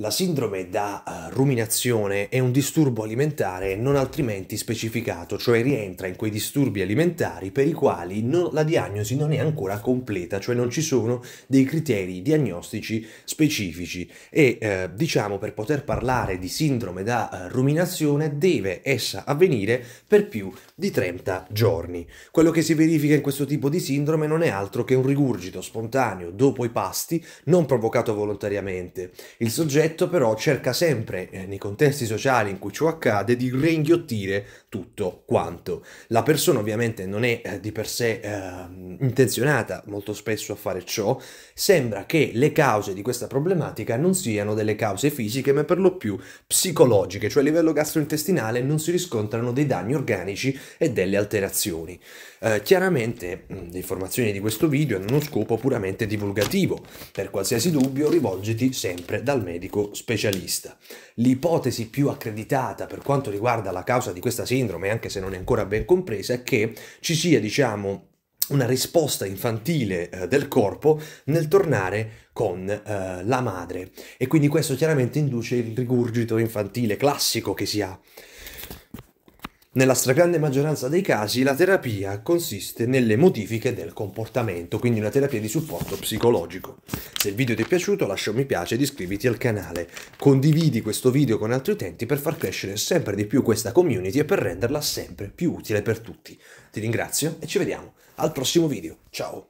La sindrome da uh, ruminazione è un disturbo alimentare non altrimenti specificato, cioè rientra in quei disturbi alimentari per i quali non, la diagnosi non è ancora completa, cioè non ci sono dei criteri diagnostici specifici e uh, diciamo per poter parlare di sindrome da uh, ruminazione deve essa avvenire per più di 30 giorni. Quello che si verifica in questo tipo di sindrome non è altro che un rigurgito spontaneo dopo i pasti non provocato volontariamente. Il soggetto detto però cerca sempre, eh, nei contesti sociali in cui ciò accade, di reinghiottire tutto quanto. La persona ovviamente non è eh, di per sé ehm, intenzionata molto spesso a fare ciò, sembra che le cause di questa problematica non siano delle cause fisiche ma per lo più psicologiche, cioè a livello gastrointestinale non si riscontrano dei danni organici e delle alterazioni. Eh, chiaramente mm, le informazioni di questo video hanno uno scopo puramente divulgativo, per qualsiasi dubbio rivolgiti sempre dal medico medico specialista. L'ipotesi più accreditata per quanto riguarda la causa di questa sindrome, anche se non è ancora ben compresa, è che ci sia, diciamo, una risposta infantile eh, del corpo nel tornare con eh, la madre e quindi questo chiaramente induce il rigurgito infantile classico che si ha nella stragrande maggioranza dei casi la terapia consiste nelle modifiche del comportamento, quindi una terapia di supporto psicologico. Se il video ti è piaciuto lascia un mi piace ed iscriviti al canale. Condividi questo video con altri utenti per far crescere sempre di più questa community e per renderla sempre più utile per tutti. Ti ringrazio e ci vediamo al prossimo video. Ciao!